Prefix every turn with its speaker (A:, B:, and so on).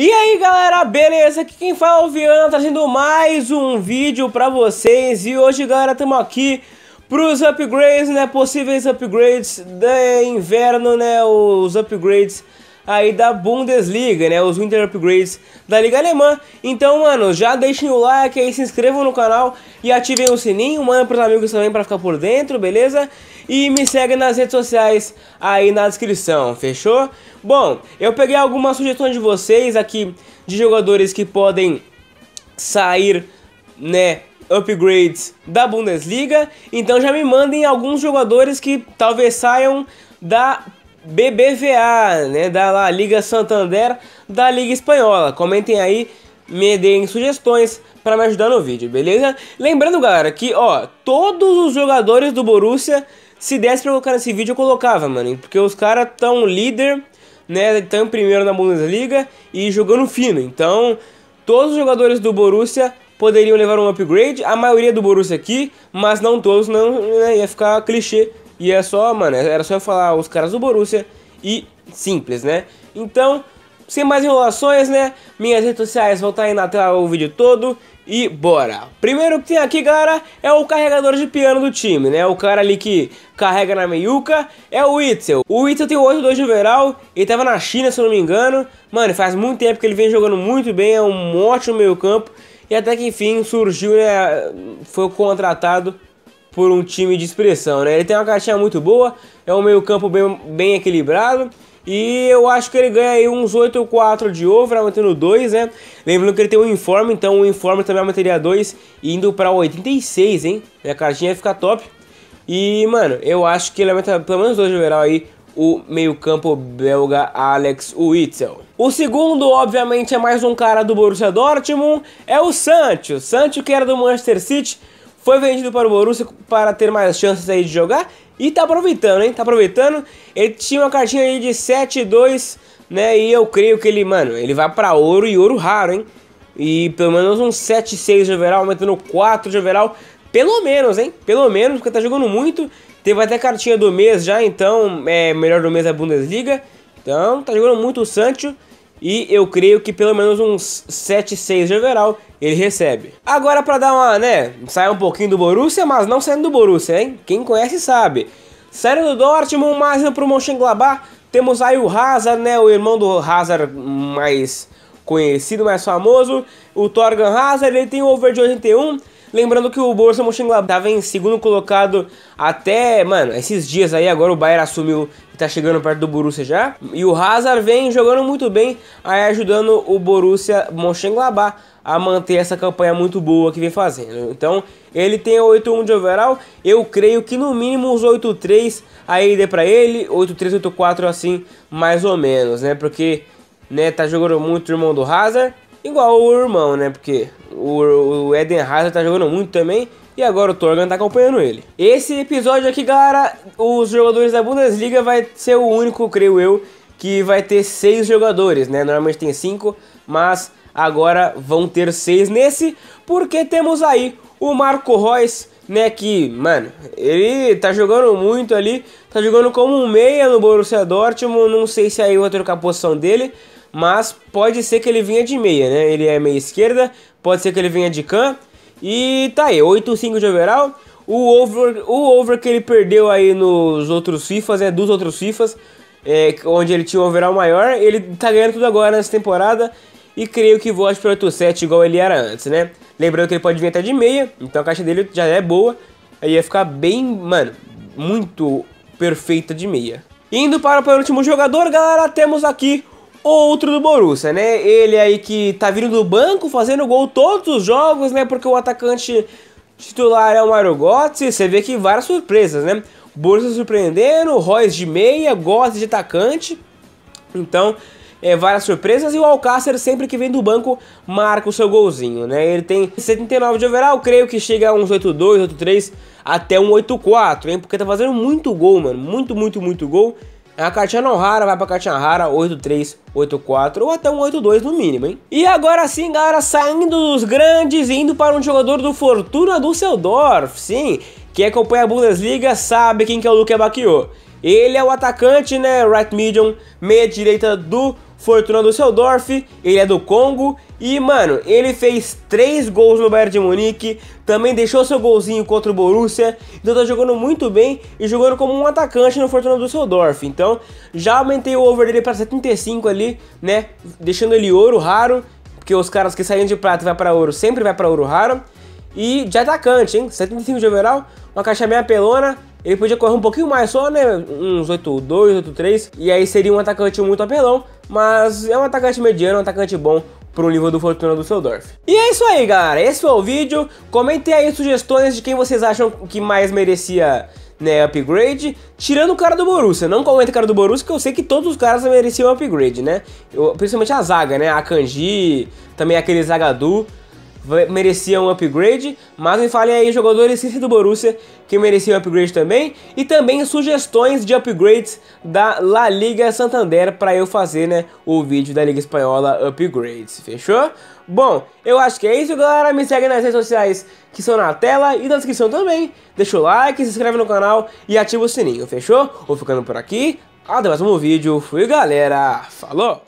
A: E aí galera, beleza? Aqui quem fala é o Viana, trazendo mais um vídeo pra vocês E hoje galera, estamos aqui pros upgrades, né? Possíveis upgrades de inverno, né? Os upgrades aí da Bundesliga, né? Os Winter Upgrades da Liga Alemã. Então, mano, já deixem o like aí, se inscrevam no canal e ativem o sininho, mandem pros amigos também para ficar por dentro, beleza? E me seguem nas redes sociais aí na descrição, fechou? Bom, eu peguei algumas sugestões de vocês aqui de jogadores que podem sair, né, upgrades da Bundesliga. Então já me mandem alguns jogadores que talvez saiam da BBVA, né, da La Liga Santander, da Liga Espanhola. Comentem aí, me deem sugestões para me ajudar no vídeo, beleza? Lembrando, galera, que ó, todos os jogadores do Borussia, se desse pra colocar nesse vídeo, eu colocava, mano, porque os caras tão líder, né, tão primeiro na Bundesliga e jogando fino. Então, todos os jogadores do Borussia poderiam levar um upgrade, a maioria do Borussia aqui, mas não todos, não, né, ia ficar clichê e é só, mano, era só eu falar os caras do Borussia e simples, né? Então, sem mais enrolações, né? Minhas redes sociais vão estar tá aí na tela o vídeo todo. E bora! Primeiro que tem aqui, galera, é o carregador de piano do time, né? O cara ali que carrega na meiuca é o Witzel. O Witzel tem 8 do overall, ele tava na China, se eu não me engano. Mano, faz muito tempo que ele vem jogando muito bem, é um ótimo meio campo. E até que enfim surgiu, né? Foi contratado por um time de expressão, né? Ele tem uma caixinha muito boa, é um meio campo bem, bem equilibrado. E eu acho que ele ganha aí uns 8 ou 4 de over vai mantendo 2, né? Lembrando que ele tem um informe, então o informe também manteria 2, indo para 86, hein? E a caixinha fica top. E, mano, eu acho que ele aumenta pelo menos 2 de overall aí, o meio-campo belga Alex Witzel. O segundo, obviamente, é mais um cara do Borussia Dortmund, é o Sancho. Sancho que era do Manchester City, foi vendido para o Borussia para ter mais chances aí de jogar. E tá aproveitando, hein? Tá aproveitando. Ele tinha uma cartinha aí de 7-2, né? E eu creio que ele, mano, ele vai para ouro e ouro raro, hein? E pelo menos um 7-6 de overall, aumentando 4 de overall. Pelo menos, hein? Pelo menos, porque tá jogando muito. Teve até cartinha do mês já, então é melhor do mês da é Bundesliga. Então, tá jogando muito o Sancho. E eu creio que pelo menos uns 7, 6 de overall ele recebe. Agora para dar uma, né, sair um pouquinho do Borussia, mas não saindo do Borussia, hein? Quem conhece sabe. Saindo do Dortmund, mais indo pro Mönchengladbach, temos aí o Hazard, né, o irmão do Hazard mais conhecido, mais famoso, o Torgan Hazard, ele tem o over de 81, Lembrando que o Borussia Mönchengladbach estava em segundo colocado até, mano, esses dias aí, agora o Bayern assumiu e tá chegando perto do Borussia já. E o Hazard vem jogando muito bem, aí ajudando o Borussia Mönchengladbach a manter essa campanha muito boa que vem fazendo. Então, ele tem 8-1 de overall, eu creio que no mínimo uns 8-3 aí dê pra ele, 8-3, 8-4 assim, mais ou menos, né? Porque, né, tá jogando muito o irmão do Hazard, igual o irmão, né? Porque o, o Eden Hazard tá jogando muito também. E agora o Torgan tá acompanhando ele. Esse episódio aqui, galera, os jogadores da Bundesliga vai ser o único, creio eu, que vai ter seis jogadores, né? Normalmente tem cinco, mas agora vão ter seis nesse, porque temos aí o Marco Reus, né? Que, mano, ele tá jogando muito ali, tá jogando como um meia no Borussia Dortmund, não sei se aí vai trocar a posição dele, mas pode ser que ele venha de meia, né? Ele é meia esquerda, pode ser que ele venha de can. E tá aí, 8-5 de overall. O over, o over que ele perdeu aí nos outros FIFAs, é Dos outros FIFAs, é, onde ele tinha um overall maior, ele tá ganhando tudo agora nessa temporada. E creio que volte para 8-7 igual ele era antes, né? Lembrando que ele pode vir até de meia, então a caixa dele já é boa. Aí ia ficar bem, mano, muito perfeita de meia. Indo para o penúltimo jogador, galera, temos aqui outro do Borussia, né? Ele aí que tá vindo do banco, fazendo gol todos os jogos, né? Porque o atacante titular é o Mario Götze, você vê que várias surpresas, né? Borussia surpreendendo, Royce de meia, Götze de atacante. Então, é, várias surpresas e o Alcácer sempre que vem do banco marca o seu golzinho, né? Ele tem 79 de overall, creio que chega a uns 82, 83 até um 84, hein? Porque tá fazendo muito gol, mano, muito, muito, muito gol. É a cartinha não rara vai pra cartinha rara, 8384 ou até um 82 no mínimo, hein? E agora sim, galera, saindo dos grandes indo para um jogador do Fortuna Düsseldorf, sim. Quem acompanha a Bundesliga sabe quem que é o Luke Bacchio. Ele é o atacante, né, right medium, meia direita do Fortuna o ele é do Congo e, mano, ele fez 3 gols no Bayern de Munique, também deixou seu golzinho contra o Borussia, então tá jogando muito bem e jogando como um atacante no Fortuna Düsseldorf. Então, já aumentei o over dele para 75 ali, né, deixando ele ouro raro, porque os caras que saíram de prata vai para ouro, sempre vai para ouro raro. E de atacante, hein, 75 de overall, uma caixa bem apelona. Ele podia correr um pouquinho mais só, né? Uns 8-2, 8-3. E aí seria um atacante muito apelão. Mas é um atacante mediano, um atacante bom para o nível do Fortuna do Feldorf. E é isso aí, galera. Esse foi o vídeo. Comentem aí sugestões de quem vocês acham que mais merecia né, upgrade, tirando o cara do Borussia. Não comenta o cara do Borussia, que eu sei que todos os caras mereciam upgrade, né? Eu, principalmente a zaga, né? A Kanji, também aquele Zagadu merecia um upgrade, mas me falem aí jogadores do Borussia que mereciam um upgrade também e também sugestões de upgrades da La Liga Santander para eu fazer, né, o vídeo da Liga Espanhola Upgrades, fechou? Bom, eu acho que é isso, galera. Me segue nas redes sociais que são na tela e na descrição também. Deixa o like, se inscreve no canal e ativa o sininho, fechou? Vou ficando por aqui. Até o próximo vídeo. Fui, galera. Falou!